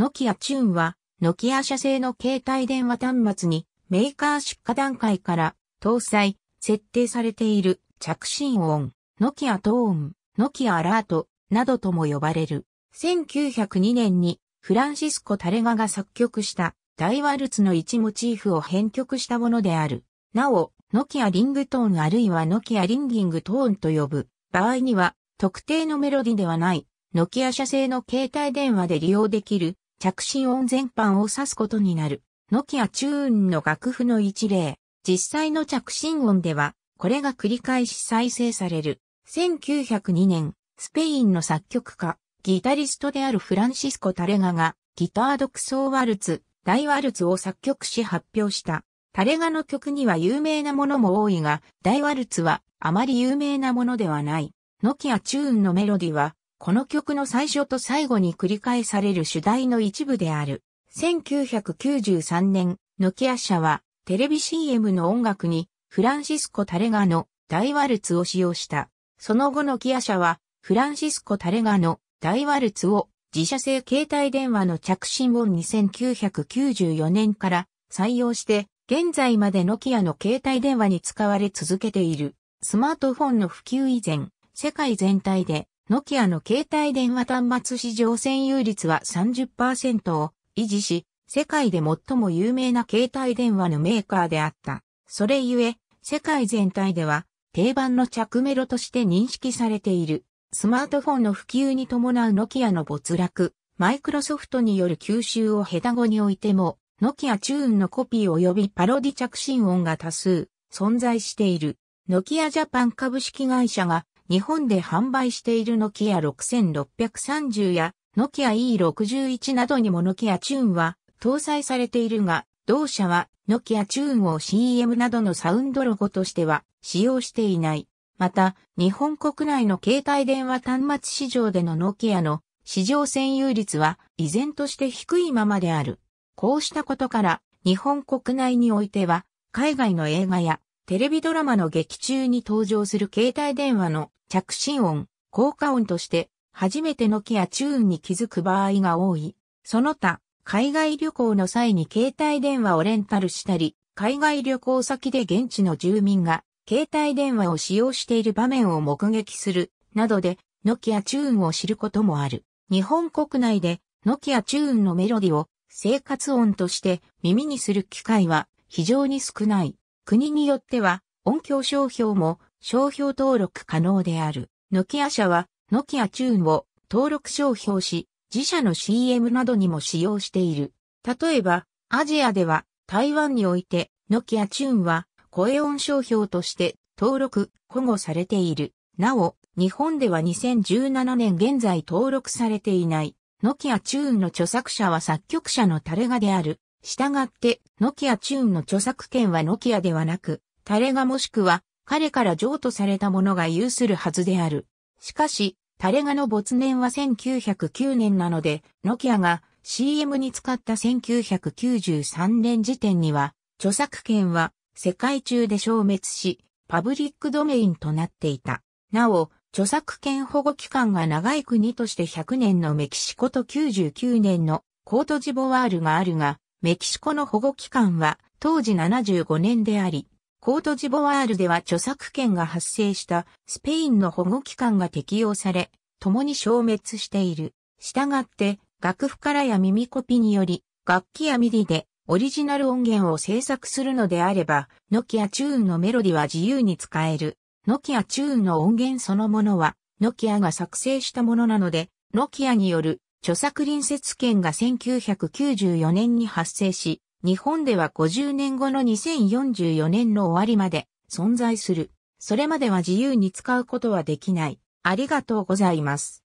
ノキアチューンは、ノキア社製の携帯電話端末に、メーカー出荷段階から搭載、設定されている着信音、ノキアトーン、ノキアアラートなどとも呼ばれる。1902年にフランシスコ・タレガが作曲した大ワルツの一モチーフを編曲したものである。なお、ノキアリングトーンあるいはノキアリンギングトーンと呼ぶ場合には特定のメロディではないノキア社製の携帯電話で利用できる着信音全般を指すことになる。ノキアチューンの楽譜の一例。実際の着信音では、これが繰り返し再生される。1902年、スペインの作曲家、ギタリストであるフランシスコ・タレガが、ギター独奏ワルツ、大ワルツを作曲し発表した。タレガの曲には有名なものも多いが、大ワルツはあまり有名なものではない。ノキアチューンのメロディは、この曲の最初と最後に繰り返される主題の一部である。1993年、ノキア社はテレビ CM の音楽にフランシスコ・タレガの大ワルツを使用した。その後ノキア社はフランシスコ・タレガの大ワルツを自社製携帯電話の着信音2994年から採用して現在までノキアの携帯電話に使われ続けている。スマートフォンの普及以前、世界全体でノキアの携帯電話端末市場占有率は30%を維持し、世界で最も有名な携帯電話のメーカーであった。それゆえ、世界全体では定番の着メロとして認識されている。スマートフォンの普及に伴うノキアの没落、マイクロソフトによる吸収をヘタ後においても、ノキアチューンのコピー及びパロディ着信音が多数存在している。ノキアジャパン株式会社が日本で販売しているノキア6630やノキア E61 などにもノキアチューンは搭載されているが、同社はノキアチューンを CM などのサウンドロゴとしては使用していない。また、日本国内の携帯電話端末市場でのノキアの市場占有率は依然として低いままである。こうしたことから、日本国内においては、海外の映画やテレビドラマの劇中に登場する携帯電話の着信音、効果音として、初めてのキアチューンに気づく場合が多い。その他、海外旅行の際に携帯電話をレンタルしたり、海外旅行先で現地の住民が携帯電話を使用している場面を目撃する、などで、ノキアチューンを知ることもある。日本国内で、ノキアチューンのメロディを生活音として耳にする機会は非常に少ない。国によっては、音響商標も商標登録可能である。ノキア社は、ノキアチューンを登録商標し、自社の CM などにも使用している。例えば、アジアでは、台湾において、ノキアチューンは、声音商標として登録、保護されている。なお、日本では2017年現在登録されていない。ノキアチューンの著作者は作曲者のタレガである。したがって、ノキアチューンの著作権はノキアではなく、タレガもしくは彼から譲渡されたものが有するはずである。しかし、タレガの没年は1909年なので、ノキアが CM に使った1993年時点には、著作権は世界中で消滅し、パブリックドメインとなっていた。なお、著作権保護期間が長い国として100年のメキシコと99年のコートジボワールがあるが、メキシコの保護期間は当時75年であり、コートジボワールでは著作権が発生したスペインの保護機関が適用され、共に消滅している。したがって、楽譜からや耳コピにより、楽器やミディでオリジナル音源を制作するのであれば、ノキアチューンのメロディは自由に使える。ノキアチューンの音源そのものは、ノキアが作成したものなので、ノキアによる著作隣接権が1994年に発生し、日本では50年後の2044年の終わりまで存在する。それまでは自由に使うことはできない。ありがとうございます。